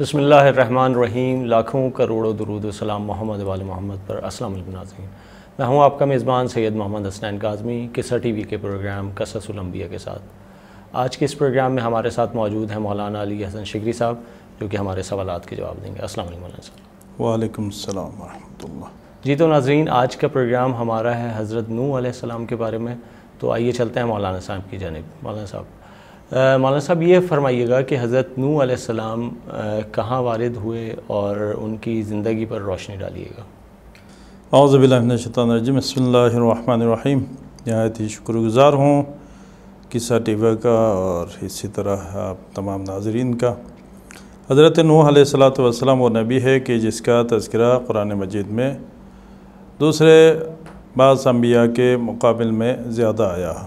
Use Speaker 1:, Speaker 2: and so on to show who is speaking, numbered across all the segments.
Speaker 1: बसमीम लाखों करोड़ों दरूद सलाम मोहम्मद वाल मोहम्मद पर असलम नाजीन मैं हूं आपका मेज़बान सैयद मोहम्मद हसनैन काजमी किसा टी वी के प्रोग्राम कससलम्बिया के साथ आज के इस प्रोग्राम में हमारे साथ मौजूद हैं मौलाना अली हसन शिकरी साहब जो कि हमारे सवाल के जवाब देंगे असल मौलाना साहब वालेकुम सलाम जी तो नाजरीन आज का प्रोग्राम हमारा है हज़रत नू आसमाम के बारे में तो आइए चलते हैं मौलाना साहब की जानब मौलाना साहब मौलाना साहब ये फरमाइएगा कि हज़रत नू आसमाम कहाँ वारद हुए और उनकी ज़िंदगी पर रोशनी डालिएगा
Speaker 2: अवज़बिल्लाशतरजी नहायत ही शुक्रगुज़ार हूँ किस्सा टीवा का और इसी तरह आप तमाम नाजरन का हज़रत नू सलात वसलम वो नबी है कि जिसका तस्करा कुरान मजीद में दूसरे बाज़ अम्बिया के मुकाबले में ज़्यादा आया है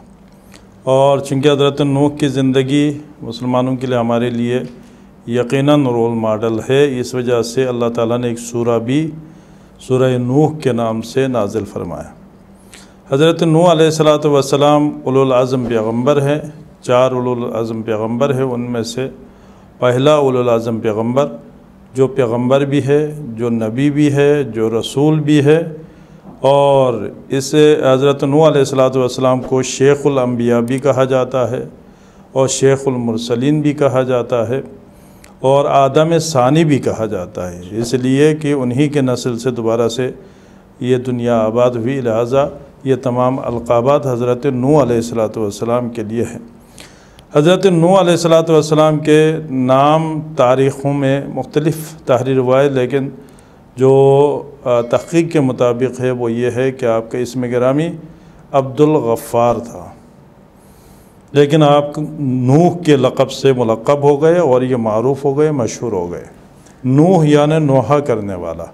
Speaker 2: और चूँकि हज़रत नूह की ज़िंदगी मुसलमानों के लिए हमारे लिए यकीनन रोल मॉडल है इस वजह से अल्लाह ताला ने एक सूरा भी सूरह नूह के नाम से नाजिल फरमाया हज़रत नू सलात वसलाम उलम पैगम्बर हैं चार उलज़म पैगम्बर है उनमें से पहला उलम पैगम्बर जो पैगम्बर भी है जो नबी भी है जो रसूल भी है और इसे हज़रत नूसलाम को शेख़ुलम्बिया भी कहा जाता है और शेख़ुलमरसलिन भी कहा जाता है और आदम सानी भी कहा जाता है इसलिए कि उन्हीं के नस्ल से दोबारा से ये दुनिया आबाद हुई लिहाजा ये तमाम अलकाबात हज़रत नू सलाम के लिए हैं हज़रत नू सलाम के नाम तारीख़ों में मुख्तलिफ़ तहरीर हुआ है लेकिन जो तहकीक के मुताबिक है वो ये है कि आपका इसम ग्रामी अब्दुलगफ़ार था लेकिन आप नूह के लक़ब से मलक़ब हो गए और ये मरूफ़ हो गए मशहूर हो गए नूह यानि नोहा करने वाला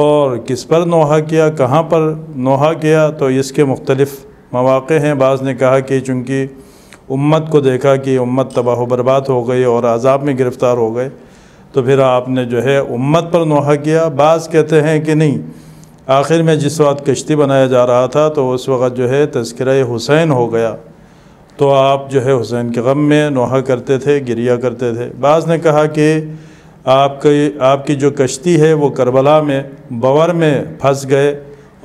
Speaker 2: और किस पर नोहा किया कहाँ पर नोहा किया तो इसके मुख्तलफ़ मौाक़े हैं बाज़ ने कहा कि चूँकि उम्मत को देखा कि उम्मत तबाह बर्बाद हो गई और आज़ाब में गिरफ़्तार हो गए तो फिर आपने जो है उम्मत पर नोहा किया बाज़ कहते हैं कि नहीं आखिर में जिस वक्त कश्ती बनाया जा रहा था तो उस वक़्त जो है तस्करा हुसैन हो गया तो आप जो है हुसैन के गम में नोहा करते थे गिरिया करते थे बाज़ ने कहा कि आपकी आपकी जो कश्ती है वो करबला में बवर में फंस गए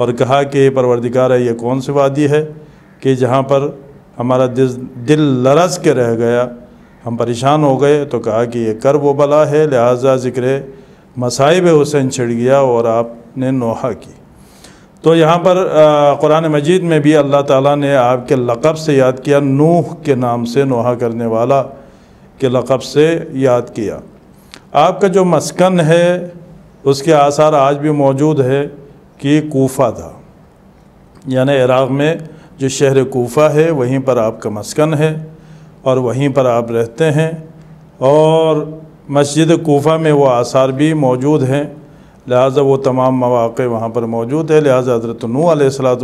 Speaker 2: और कहा कि परवरदिकार है ये कौन सी वादी है कि जहाँ पर हमारा दिल लरस के रह गया हम परेशान हो गए तो कहा कि ये कर वो बला है लिहाजा ज़िक्र मसाइब हुसैन छिड़ गया और आपने नोहा की तो यहाँ पर कुरान मजीद में भी अल्लाह ताला ने आपके लक़ब से याद किया नूह के नाम से नोहा करने वाला के लक़ब से याद किया आपका जो मस्कन है उसके आसार आज भी मौजूद है कि कोफा था यानि इराक़ में जो शहर कोफा है वहीं पर आपका मस्कन है और वहीं पर आप रहते हैं और मस्जिद कोफा में वो आसार भी मौजूद हैं लिहाजा वो तमाम मौाक़े वहाँ पर मौजूद है लिहाजा हज़रत नू सलात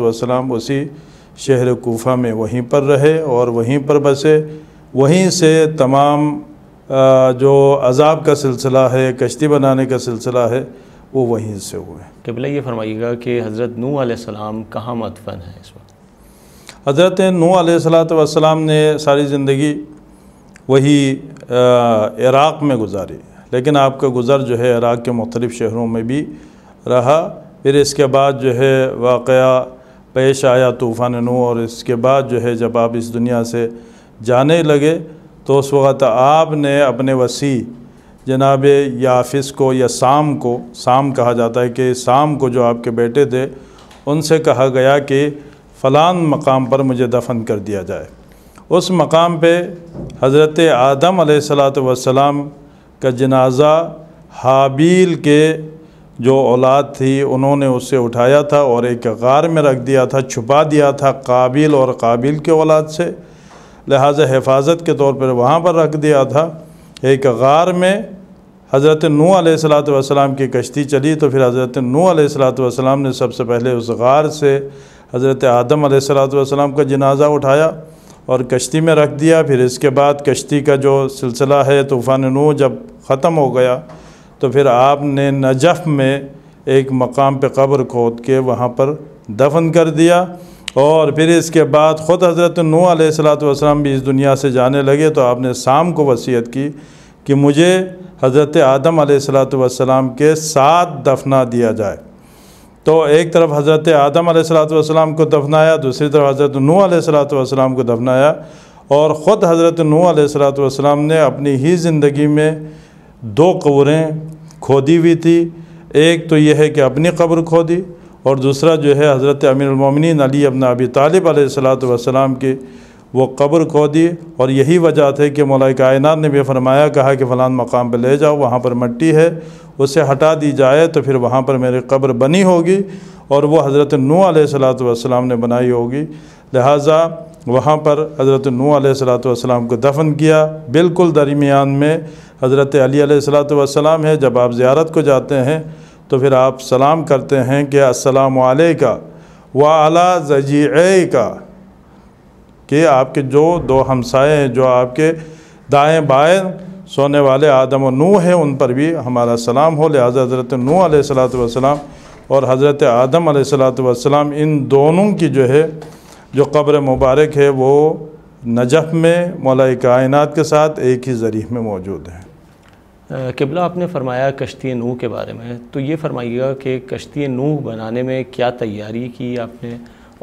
Speaker 2: उसी शहर कोफा में वहीं पर रहे और वहीं पर बसे वहीं से तमाम जो अजाब का सिलसिला है कश्ती बनाने का सिलसिला है वो वहीं से हुए कबिला ये फरमाइएगा कि हज़रत नू सलाम कहाँ मतफन है इस वक्त हज़रत नू सलाम ने सारी ज़िंदगी वही इराक़ में गुजारी लेकिन आपका गुज़र जो है इराक़ के मुख्तलिफ़ शहरों में भी रहा फिर इसके बाद जो है वाक़ पेश आया तूफ़ान नू और इसके बाद जो है जब आप इस दुनिया से जाने लगे तो उस वक़्त आपने अपने वसी जनाब याफिस को या शाम को शाम कहा जाता है कि शाम को जो आपके बेटे थे उनसे कहा गया कि फ़लान मकाम पर मुझे दफन कर दिया जाए उस मकाम पे हज़रत आदम सलाम का जनाजा हाबील के जो औलाद थी उन्होंने उसे उठाया था और एक गार में रख दिया था छुपा दिया था काबिल और काबिल के औलाद से लिहाजा हिफाजत के तौर पर वहाँ पर रख दिया था एक गार में हज़रत नू सलाम की कश्ती चली तो फिर हज़रत नू सलाम ने सबसे पहले उस गार से हज़रत आदम सलाम का जनाजा उठाया और कश्ती में रख दिया फिर इसके बाद कश्ती का जो सिलसिला है तूफ़ान नू जब ख़त्म हो गया तो फिर आपने नजफ़ में एक मकाम पे कब्र खोद के वहाँ पर दफन कर दिया और फिर इसके बाद ख़ुद हज़रत नू सलाम भी इस दुनिया से जाने लगे तो आपने शाम को वसीयत की कि मुझे हज़रत आदम सलाम के साथ दफना दिया जाए तो एक तरफ हज़रत आदम सलाम को दफनाया दूसरी तरफ हज़रत नू सलाम को दफनाया और ख़ुद हज़रत नू सलाम ने अपनी ही ज़िंदगी में दो कबरें खोदी हुई थी एक तो यह है कि अपनी कब्र खोदी और दूसरा जो है हज़रत अमीरमिन अली अबन अबी तालिब सलाम की वो कब्र खोदी और यही वजह थे कि मौलाई कायनात ने भी फरमाया कहा कि फ़लान मकाम पर ले जाओ वहाँ पर मट्टी है उसे हटा दी जाए तो फिर वहाँ पर मेरी कब्र बनी होगी और वह हज़रत नू सलाम ने बनाई होगी लिहाजा वहाँ पर हज़रत नू सलाम को दफन किया बिल्कुल दरमियान में हज़रत अली सलाम है जब आप ज़्यारत को जाते हैं तो फिर आप सलाम करते हैं कि असलम का व अला जजी का कि आपके जो दो हमसाए जो आपके दाएँ बाएँ सोने वाले आदम और नू हैं उन पर भी हमारा सलाम हो लिहाजा हज़रत नू सलात वसलाम और हज़रत आदम सलात इन दोनों की जो है जो कब्र मुबारक है वो नजफ़ में मौलाई कायनत के साथ एक ही ज़रीह में मौजूद
Speaker 1: है किबला आपने फरमाया कश्ती नूह के बारे में तो ये फरमाइएगा कि कश्ती नूह बनाने में क्या तैयारी की आपने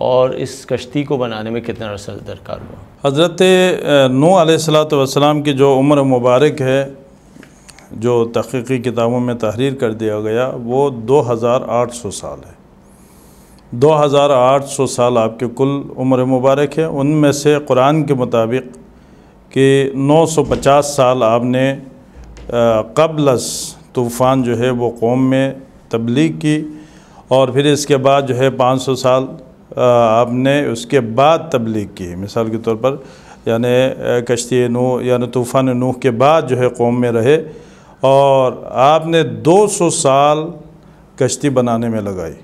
Speaker 1: और इस कश्ती को बनाने में कितना अरसा दरकार हुआ
Speaker 2: हज़रत नू की जो उम्र मुबारक है जो तहकी किताबों में तहरीर कर दिया गया वो 2800 साल है 2800 साल आपके कुल उम्र मुबारक है उनमें से कुरान के मुताबिक कि 950 साल आपने कबलस तूफ़ान जो है वो कौम में तबलीग की और फिर इसके बाद जो है 500 साल आपने उसके बाद तबलीग की मिसाल के तौर पर यानि कश्ती नूह यानि तूफ़ान नूह के बाद जो है कौम में रहे और आपने 200 साल कश्ती बनाने में लगाई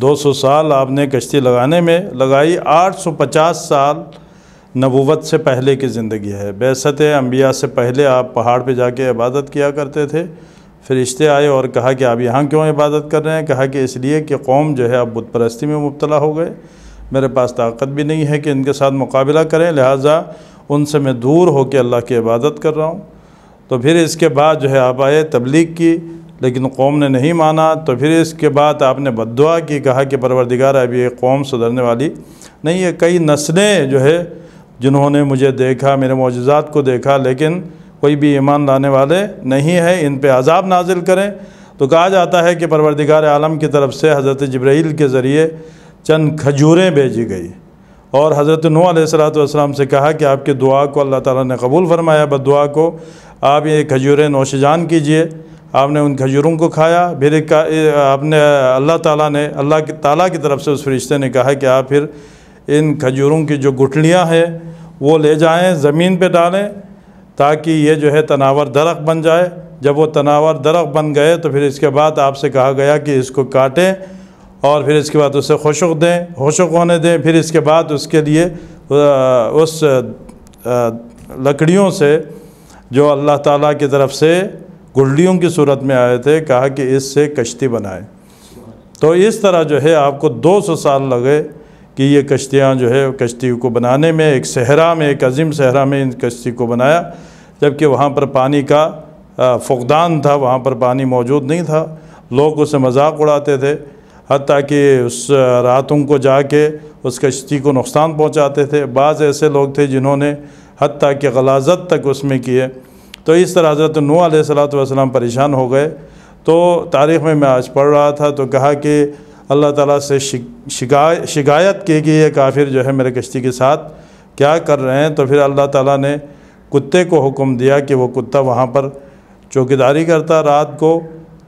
Speaker 2: 200 साल आपने कश्ती लगाने में लगाई 850 साल नबूवत से पहले की ज़िंदगी है बेसत अम्बिया से पहले आप पहाड़ पे जाके इबादत किया करते थे फरिश्ते आए और कहा कि आप यहाँ क्यों इबादत कर रहे हैं कहा कि इसलिए कि कौम जो है अब बुत परस्ती में मुबतला हो गए मेरे पास ताकत भी नहीं है कि इनके साथ मुकाबला करें लिहाजा उनसे मैं दूर होकर अल्लाह की इबादत कर रहा हूँ तो फिर इसके बाद जो है आप आए तबलीग की लेकिन कौम ने नहीं माना तो फिर इसके बाद आपने बदुआ की कहा कि परवरदिगार अभी ये कौम सुधरने वाली नहीं है कई नस्लें जो है जिन्होंने मुझे देखा मेरे मुआजात को देखा लेकिन कोई भी ईमान लाने वाले नहीं है इन पे अजाब नाजिल करें तो कहा जाता है कि परवरदिगार आलम की तरफ से हज़रत जब्राइल के ज़रिए चंद खजूरें भेजी गई और हज़रत नूसलाम से कहा कि आपकी दुआ को अल्लाह ताला ने कबूल फरमाया दुआ को आप ये खजूरें नौशजान कीजिए आपने उन खजूरों को खाया फिर आपने अल्लाह ताला ने अल्लाह की ताला की तरफ से उस फरिश्ते ने कहा कि आप फिर इन खजूरों की जो गुठलियाँ हैं वो ले जाएँ ज़मीन पर डालें ताकि ये जो है तनावर दरख्त बन जाए जब वो तनावर दरख्त बन गए तो फिर इसके बाद आपसे कहा गया कि इसको काटें और फिर इसके बाद उसे खुशक दें खुशक होने दें फिर इसके बाद उसके लिए उस लकड़ियों से जो अल्लाह ताला की तरफ से गुल्लियों की सूरत में आए थे कहा कि इससे कश्ती बनाए तो इस तरह जो है आपको 200 साल लगे कि ये कश्तियाँ जो है कश्ती को बनाने में एक सहरा में एक अजीम सहरा में इन कश्ती को बनाया जबकि वहाँ पर पानी का फुकदान था वहाँ पर पानी मौजूद नहीं था लोग उसे मजाक उड़ाते थे हती कि उस रातों को जाके उस कश्ती को नुकसान पहुँचाते थे बाज़ ऐसे लोग थे जिन्होंने हती कि गलाजत तक उसमें किए तो इस तरह हज़रत नू सलाम परेशान हो गए तो तारीख़ में मैं आज पढ़ रहा था तो कहा कि अल्लाह ताला से शिका शिकायत की कि ये काफिर जो है मेरे कश्ती के साथ क्या कर रहे हैं तो फिर अल्लाह ताला ने कुत्ते को हुक्म दिया कि वो कुत्ता वहाँ पर चौकीदारी करता रात को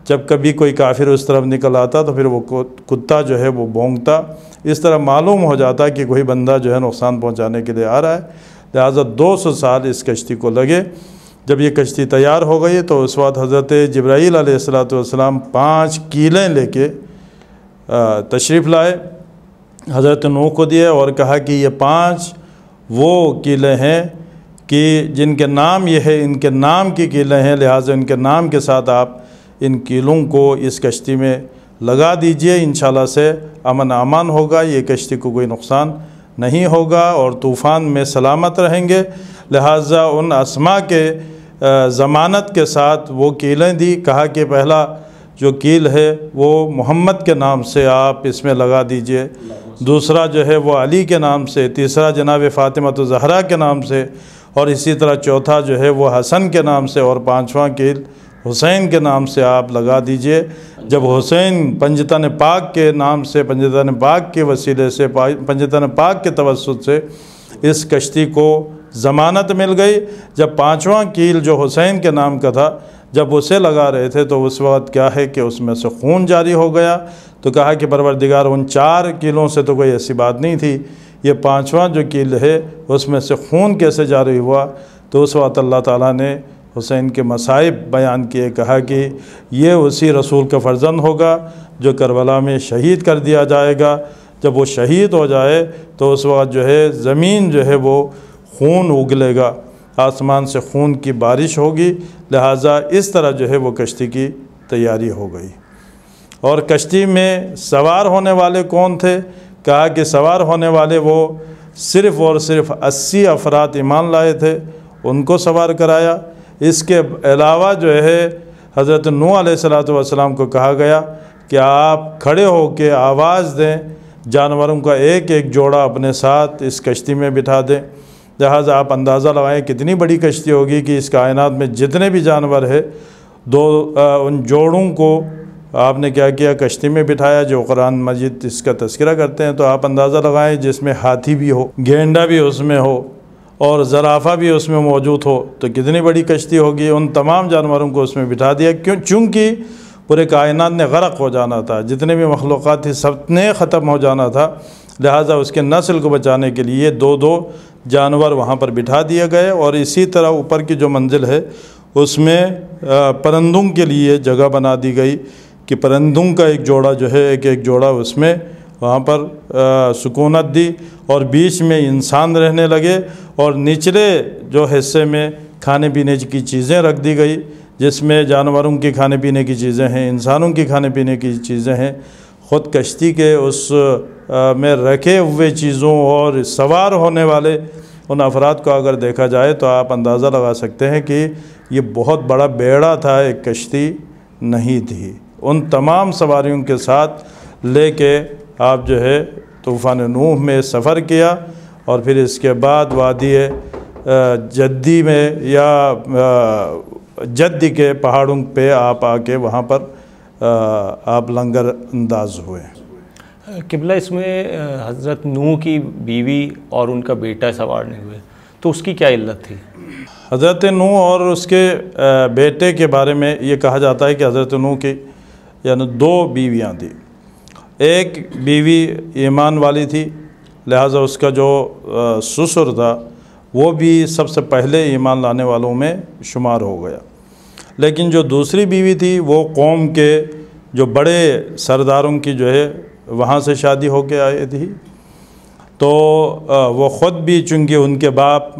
Speaker 2: जब कभी कोई काफिर उस तरफ निकल आता तो फिर वो कुत्ता जो है वो भोंगता इस तरह मालूम हो जाता कि कोई बंदा जो है नुकसान पहुँचाने के लिए आ रहा है लिहाजा दो सौ साल इस कश्ती को लगे जब ये कश्ती तैयार हो गई तो उस वक्त हज़रत जब्राईल सलाम पाँच कीलें लेके तशरीफ़ लाए हज़रत नू को दिए और कहा कि ये पांच वो किले हैं कि जिनके नाम ये है इनके नाम के किले हैं लिहाजा इनके नाम के साथ आप इन किलों को इस कश्ती में लगा दीजिए इन से अमन अमान होगा ये कश्ती को कोई नुकसान नहीं होगा और तूफ़ान में सलामत रहेंगे लिहाजा उन असमा के ज़मानत के साथ वो किलें दी कहा कि पहला जो कील है वो मोहम्मद के नाम से आप इसमें लगा दीजिए दूसरा जो है वो अली के नाम से तीसरा जनाब फ़ातिमा तो जहरा के नाम से और इसी तरह चौथा जो है वो हसन के नाम से और पाँचवा कील हुसैन के नाम से आप लगा दीजिए जब हुसैन पंजतन पाक के नाम से पंजतन पाक के वसीले से पंजतन पाक के तवसत से इस कश्ती को ज़मानत मिल गई जब पाँचवा कील जो हुसैन के नाम का था जब उसे लगा रहे थे तो उस वक्त क्या है कि उसमें से खून जारी हो गया तो कहा कि परवरदिगार उन चार किलों से तो कोई ऐसी बात नहीं थी ये पांचवा जो किल है उसमें से खून कैसे जारी हुआ तो उस वक्त अल्लाह ताला ने हुसैन के मसाइब बयान किए कहा कि ये उसी रसूल का फर्जंद होगा जो करबला में शहीद कर दिया जाएगा जब वो शहीद हो जाए तो उस वक्त जो है ज़मीन जो है वो खून उगलेगा आसमान से खून की बारिश होगी लिहाजा इस तरह जो है वो कश्ती की तैयारी हो गई और कश्ती में सवार होने वाले कौन थे कहा कि सवार होने वाले वो सिर्फ़ और सिर्फ अस्सी अफराद ईमान लाए थे उनको सवार कराया इसके अलावा जो है हज़रत नू सलाम को कहा गया कि आप खड़े हो के आवाज़ दें जानवरों का एक एक जोड़ा अपने साथ इस कश्ती में बिठा दें लिहाजा आप अंदाज़ा लगाएं कितनी बड़ी कश्ती होगी कि इस कायनात में जितने भी जानवर है दो आ, उन जोड़ों को आपने क्या किया कश्ती में बिठाया जो कुरान मजिद इसका तस्करा करते हैं तो आप अंदाज़ा लगाएं जिसमें हाथी भी हो गेंडा भी उसमें हो और ज़राफ़ा भी उसमें मौजूद हो तो कितनी बड़ी कश्ती होगी उन तमाम जानवरों को उसमें बिठा दिया क्यों चूँकि पूरे कायनात ने गर्क हो जाना था जितने भी मखलूक़ात थी सब ने ख़त्म हो जाना था लिहाजा उसके नस्ल को बचाने के लिए दो दो जानवर वहाँ पर बिठा दिए गए और इसी तरह ऊपर की जो मंजिल है उसमें परंदों के लिए जगह बना दी गई कि परंदों का एक जोड़ा जो है एक एक जोड़ा उसमें वहाँ पर सुकूनत दी और बीच में इंसान रहने लगे और निचले जो हिस्से में खाने पीने की चीज़ें रख दी गई जिसमें जानवरों की खाने पीने की चीज़ें हैं इंसानों की खाने पीने की चीज़ें हैं ख़ुद कश्ती के उस में रखे हुए चीज़ों और सवार होने वाले उन अफराद को अगर देखा जाए तो आप अंदाज़ा लगा सकते हैं कि ये बहुत बड़ा बेड़ा था एक कश्ती नहीं थी उन तमाम सवारियों के साथ लेके आप जो है तूफ़ान नूह में सफ़र किया और फिर इसके बाद वादी जद्दी में या जद्दी के पहाड़ों पे आप आके वहाँ पर आप लंगर अंदाज हुए
Speaker 1: किबला इसमें हज़रत नू की बीवी और उनका बेटा सवार नहीं
Speaker 2: हुए तो उसकी क्या इल्लत थी हज़रत नू और उसके बेटे के बारे में ये कहा जाता है कि हज़रत नू की यानी दो बीवियाँ थी एक बीवी ईमान वाली थी लिहाजा उसका जो ससुर था वो भी सबसे पहले ईमान लाने वालों में शुमार हो गया लेकिन जो दूसरी बीवी थी वो कौम के जो बड़े सरदारों की जो है वहाँ से शादी होके आई थी तो वो ख़ुद भी चूँकि उनके बाप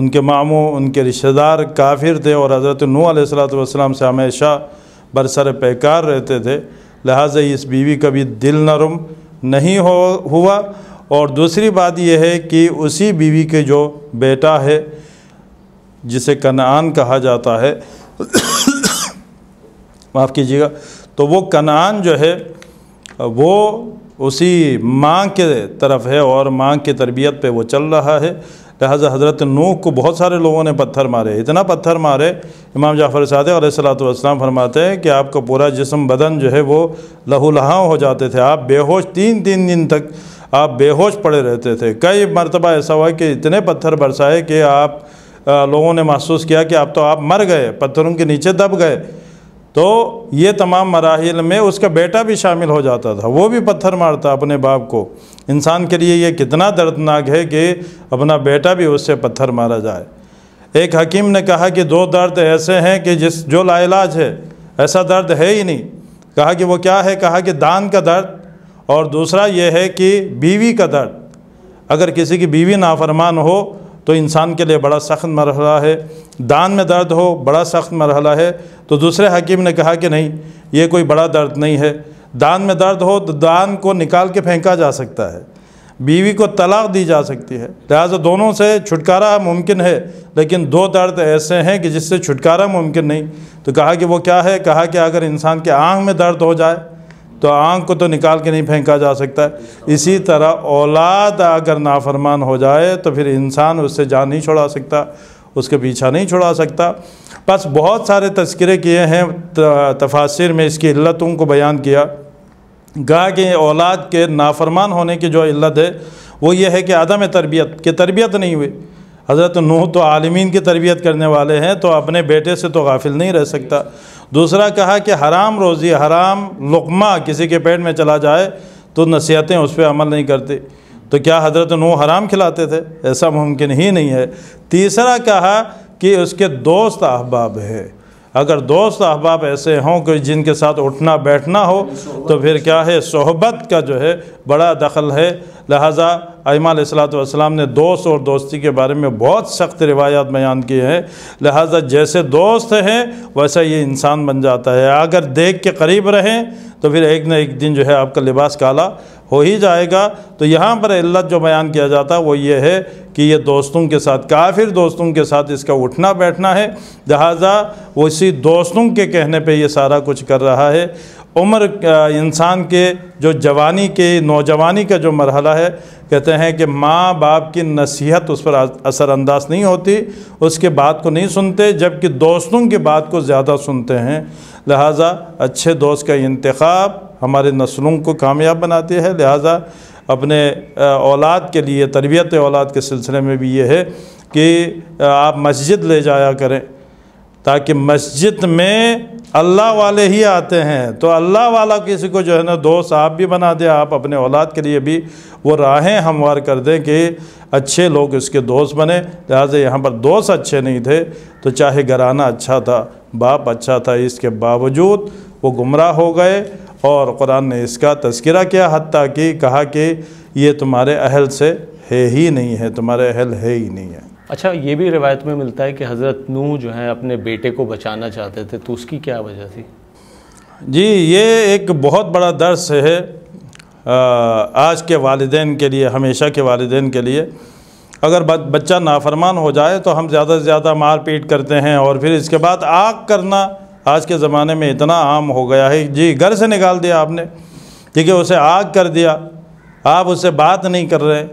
Speaker 2: उनके मामों उनके रिश्तेदार काफिर थे और हज़रत नू सलाम से हमेशा बरसर पैकार रहते थे लिहाजा इस बीवी का भी दिल नरम नहीं हो हुआ और दूसरी बात यह है कि उसी बीवी के जो बेटा है जिसे कनान कहा जाता है माफ़ कीजिएगा तो वो कनान जो है वो उसी माँ के तरफ है और माँ की तरबियत पे वो चल रहा है लिहाजा हज़रत नूह को बहुत सारे लोगों ने पत्थर मारे इतना पत्थर मारे इमाम जाफ़र सादक सलाम फरमाते हैं कि आपका पूरा जिसम बदन जो है वो लहूलहाँ हो जाते थे आप बेहोश तीन तीन दिन तक आप बेहोश पड़े रहते थे कई मरतबा ऐसा हुआ कि इतने पत्थर बरसाए कि आप लोगों ने महसूस किया कि अब तो आप मर गए पत्थरों के नीचे दब गए तो ये तमाम मराहल में उसका बेटा भी शामिल हो जाता था वो भी पत्थर मारता अपने बाप को इंसान के लिए ये कितना दर्दनाक है कि अपना बेटा भी उससे पत्थर मारा जाए एक हकीम ने कहा कि दो दर्द ऐसे हैं कि जिस जो लाइलाज है ऐसा दर्द है ही नहीं कहा कि वो क्या है कहा कि दान का दर्द और दूसरा ये है कि बीवी का दर्द अगर किसी की बीवी नाफरमान हो तो इंसान के लिए बड़ा सख्त मरहला है दान में दर्द हो बड़ा सख्त मरहला है तो दूसरे हकीम ने कहा कि नहीं ये कोई बड़ा दर्द नहीं है दान में दर्द हो तो दान को निकाल के फेंका जा सकता है बीवी को तलाक दी जा सकती है लिहाजा दोनों से छुटकारा मुमकिन है लेकिन दो दर्द ऐसे हैं कि जिससे छुटकारा मुमकिन नहीं तो कहा कि वो क्या है कहा कि अगर इंसान के आँख में दर्द हो जाए तो आँख को तो निकाल के नहीं फेंका जा सकता इसी तरह औलाद अगर नाफरमान हो जाए तो फिर इंसान उससे जान नहीं छोड़ा सकता उसके पीछा नहीं छुड़ा सकता बस बहुत सारे तस्करे किए हैं तफासिर में इसकी इल्लतों को बयान किया गाय के औलाद के नाफरमान होने की जो इल्लत है वो ये है कि आदम तरबियत के तरबियत नहीं हुई हज़रत नूह तो आलमीन की तरबियत करने वाले हैं तो अपने बेटे से तो गाफिल नहीं रह सकता दूसरा कहा कि हराम रोज़ी हराम लुकमा किसी के पेट में चला जाए तो नसीहतें उस पर अमल नहीं करती तो क्या हज़रत नूह हराम खिलाते थे ऐसा मुमकिन ही नहीं है तीसरा कहा कि उसके दोस्त अहबाब है अगर दोस्त अहबाब ऐसे हों कि जिनके साथ उठना बैठना हो तो फिर क्या है सोहबत का जो है बड़ा दखल है लिहाजा अमालाम ने दोस्त और दोस्ती के बारे में बहुत सख्त रिवायात बयान किए हैं लिहाजा जैसे दोस्त हैं वैसा ये इंसान बन जाता है अगर देख के करीब रहें तो फिर एक ना एक दिन जो है आपका लिबास काला हो ही जाएगा तो यहाँ पर इल्लत जो बयान किया जाता है वो ये है कि ये दोस्तों के साथ काफिर दोस्तों के साथ इसका उठना बैठना है लिहाजा वो इसी दोस्तों के कहने पे ये सारा कुछ कर रहा है उम्र इंसान के जो जवानी के नौजवानी का जो मरहला है कहते हैं कि माँ बाप की नसीहत उस पर असरानंदाज नहीं होती उसके बात को नहीं सुनते जबकि दोस्तों की बात को ज़्यादा सुनते हैं लिहाजा अच्छे दोस्त का इंतखब हमारे नस्लों को कामयाब बनाती है लिहाजा अपने औलाद के लिए तरबियत औलाद के सिलसिले में भी ये है कि आप मस्जिद ले जाया करें ताकि मस्जिद में अल्लाह वाले ही आते हैं तो अल्लाह वाला किसी को जो है ना दोस्त आप भी बना दें आप अपने औलाद के लिए भी वो राहें हमवार कर दें कि अच्छे लोग इसके दोस्त बने लिहाजा यहाँ पर दोस्त अच्छे नहीं थे तो चाहे घराना अच्छा था बाप अच्छा था इसके बावजूद वो गुमराह हो गए और कुरान ने इसका तस्करा किया हती कि कहा कि ये तुम्हारे अहल से है ही नहीं है तुम्हारे अहल है ही नहीं है
Speaker 1: अच्छा ये भी रिवायत में मिलता है कि हज़रत नूह जो है अपने बेटे को बचाना चाहते थे तो उसकी क्या वजह थी
Speaker 2: जी ये एक बहुत बड़ा दर्स है आज के वालदेन के लिए हमेशा के वालदे के लिए अगर बच्चा नाफरमान हो जाए तो हम ज़्यादा से ज़्यादा मार पीट करते हैं और फिर इसके बाद आग करना आज के ज़माने में इतना आम हो गया है जी घर से निकाल दिया आपने ठीक है उसे आग कर दिया आप उससे बात नहीं कर रहे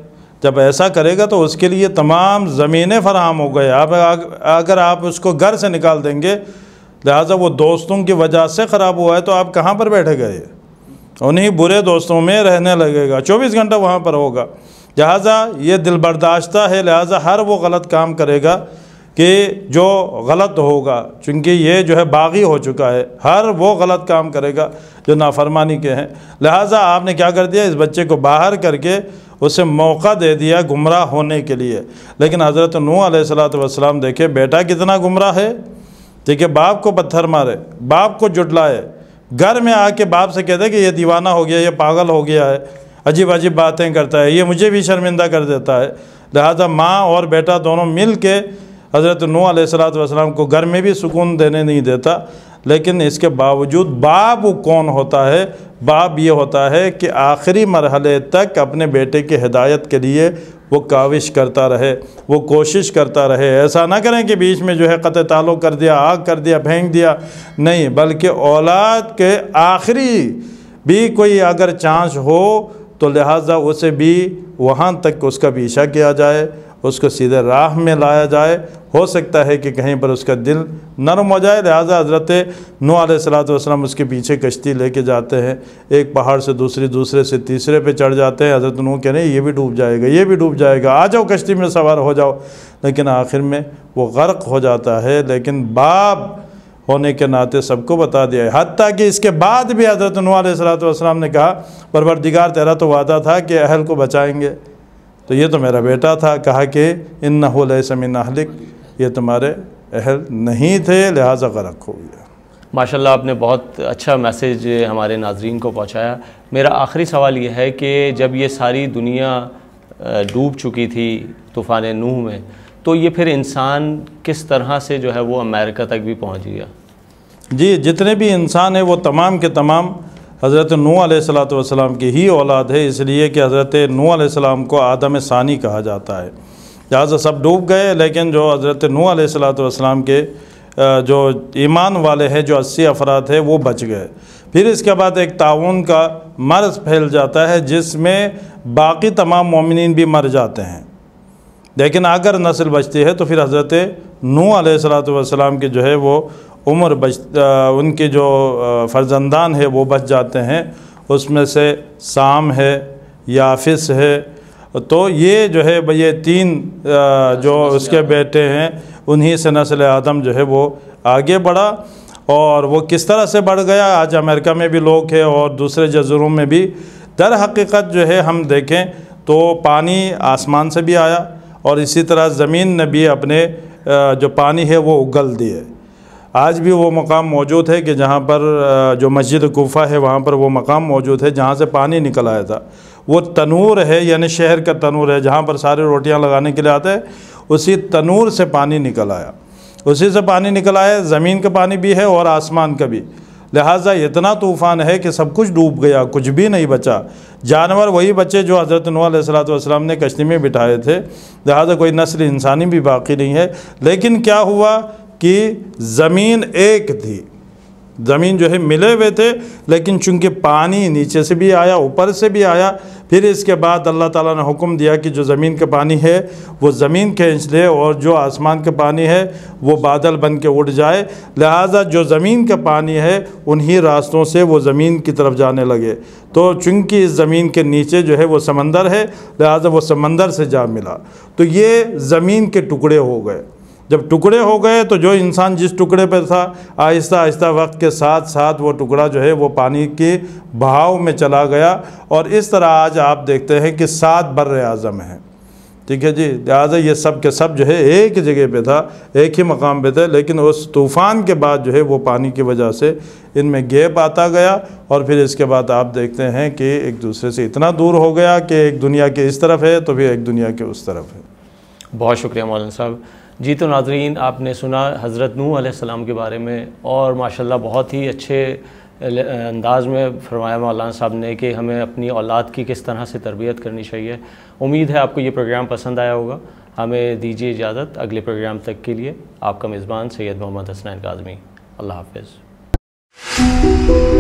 Speaker 2: जब ऐसा करेगा तो उसके लिए तमाम ज़मीनें फराहम हो गए आप अगर आप उसको घर से निकाल देंगे लिहाजा वो दोस्तों की वजह से ख़राब हुआ है तो आप कहाँ पर बैठे गए उन्हीं बुरे दोस्तों में रहने लगेगा चौबीस घंटा वहाँ पर होगा लिहाजा ये दिल बर्दाश्ता है लिहाजा हर वो गलत काम करेगा कि जो गलत होगा चूँकि ये जो है बागी हो चुका है हर वो गलत काम करेगा जो नाफरमानी के हैं लिहाजा आपने क्या कर दिया इस बच्चे को बाहर करके उसे मौका दे दिया गुमराह होने के लिए लेकिन हज़रत नूह सलाम देखे बेटा कितना गुमराह है ठीक है बाप को पत्थर मारे बाप को जुटलाए घर में आके बाप से कहते कि ये दीवाना हो गया ये पागल हो गया है अजीब अजीब बातें करता है ये मुझे भी शर्मिंदा कर देता है लिहाजा माँ और बेटा दोनों मिल के हज़रत नू सलाम को घर में भी सुकून देने नहीं देता लेकिन इसके बावजूद बाप कौन होता है बाप ये होता है कि आखिरी मरहले तक अपने बेटे की हिदायत के लिए वो काविश करता रहे वो कोशिश करता रहे ऐसा ना करें कि बीच में जो है क़त तालो कर दिया आग कर दिया फेंक दिया नहीं बल्कि औलाद के आखिरी भी कोई अगर चांस हो तो लिहाजा उसे भी वहाँ तक उसका पीछा किया जाए उसको सीधे राह में लाया जाए हो सकता है कि कहीं पर उसका दिल नरम हो जाए लिहाजा हज़रत नू वसलम उसके पीछे कश्ती लेके जाते हैं एक पहाड़ से दूसरी दूसरे से तीसरे पे चढ़ जाते हैं हज़रत नू कह रहे ये भी डूब जाएगा ये भी डूब जाएगा आ जाओ कश्ती में सवार हो जाओ लेकिन आखिर में वो गर्क हो जाता है लेकिन बाप होने के नाते सबको बता दिया है हती कि इसके बाद भी हज़रत नू सलाम ने कहा परवरदिगार तेरा तो वादा था कि अहल को बचाएंगे तो ये तो मेरा बेटा था कहा कि इन नहुल समिन नहलिक ये तुम्हारे अहल नहीं थे लिहाजा का रखो गया
Speaker 1: माशाल्लाह आपने बहुत अच्छा मैसेज हमारे नाजरीन को पहुंचाया मेरा आखिरी सवाल यह है कि जब ये सारी दुनिया डूब चुकी थी तूफ़ान नूह में
Speaker 2: तो ये फिर इंसान किस तरह से जो है वो
Speaker 1: अमेरिका तक भी पहुंच गया
Speaker 2: जी जितने भी इंसान हैं वो तमाम के तमाम हज़रत नू सलात वसलाम की ही औलाद है इसलिए कि हज़रत नू सलाम को आदम सानी कहा जाता है लिहाजा सब डूब गए लेकिन जो हज़रत नू सलात के जो ईमान वाले हैं जो अस्सी अफराद हैं वो बच गए फिर इसके बाद एक ताउन का मर्ज फैल जाता है जिसमें बाकी तमाम ममिन भी मर जाते हैं लेकिन अगर नस्ल बचती है तो फिर हज़रत नू सलाम की जो है वो उम्र बच उनके जो फर्जंदान है वो बच जाते हैं उसमें से साम है याफिस है तो ये जो है ये तीन जो उसके बेटे हैं उन्हीं से नस्ल आदम जो है वो आगे बढ़ा और वो किस तरह से बढ़ गया आज अमेरिका में भी लोग हैं और दूसरे जजरों में भी दर हकीकत जो है हम देखें तो पानी आसमान से भी आया और इसी तरह ज़मीन ने भी अपने जो पानी है वो उगल दिए आज भी वो मकाम मौजूद है कि जहाँ पर जो मस्जिद कोफ़ा है वहाँ पर वो मकाम मौजूद है जहाँ से पानी निकल आया था वो तनूर है यानी शहर का तनूर है जहाँ पर सारे रोटियाँ लगाने के लिए आते हैं उसी तनूर से पानी निकल आया उसी से पानी निकल आया ज़मीन का पानी भी है और आसमान का भी लिहाजा इतना तूफ़ान है कि सब कुछ डूब गया कुछ भी नहीं बचा जानवर वही बचे जो हज़रत नूसलाम ने कश्ती में बिठाए थे लिहाजा कोई नस्ल इंसानी भी बाकी नहीं है लेकिन क्या हुआ कि ज़मीन एक थी ज़मीन जो है मिले हुए थे लेकिन चूंकि पानी नीचे से भी आया ऊपर से भी आया फिर इसके बाद अल्लाह ताला ने हुक्म दिया कि जो ज़मीन का पानी है वो ज़मीन खींच ले और जो आसमान का पानी है वो बादल बन के उड़ जाए लिहाजा जो ज़मीन का पानी है उन्हीं रास्तों से वो ज़मीन की तरफ जाने लगे तो चूंकि इस ज़मीन के नीचे जो है वो समंदर है लिहाजा वो समंदर से जा मिला तो ये ज़मीन के टुकड़े हो गए जब टुकड़े हो गए तो जो इंसान जिस टुकड़े पर था आहिस्ता आहिस्ता वक्त के साथ साथ वो टुकड़ा जो है वो पानी के बहाव में चला गया और इस तरह आज आप देखते हैं कि सात बर अज़म हैं ठीक है जी लिहाजा ये सब के सब जो है एक जगह पे था एक ही मकाम पे थे लेकिन उस तूफ़ान के बाद जो है वो पानी की वजह से इनमें गैप आता गया और फिर इसके बाद आप देखते हैं कि एक दूसरे से इतना दूर हो गया कि एक दुनिया के इस तरफ है तो फिर एक दुनिया के उस तरफ है
Speaker 1: बहुत शुक्रिया मौलाना साहब जी तो नाजरीन आपने सुना हज़रत नू आसम के बारे में और माशाल्लाह बहुत ही अच्छे अंदाज में फरमाया मौलाना साहब ने कि हमें अपनी औलाद की किस तरह से तरबियत करनी चाहिए उम्मीद है आपको ये प्रोग्राम पसंद आया होगा हमें दीजिए इजाज़त अगले प्रोग्राम तक के लिए आपका मेज़बान सैयद मोहम्मद हसनैन काजमी अल्लाह हाफ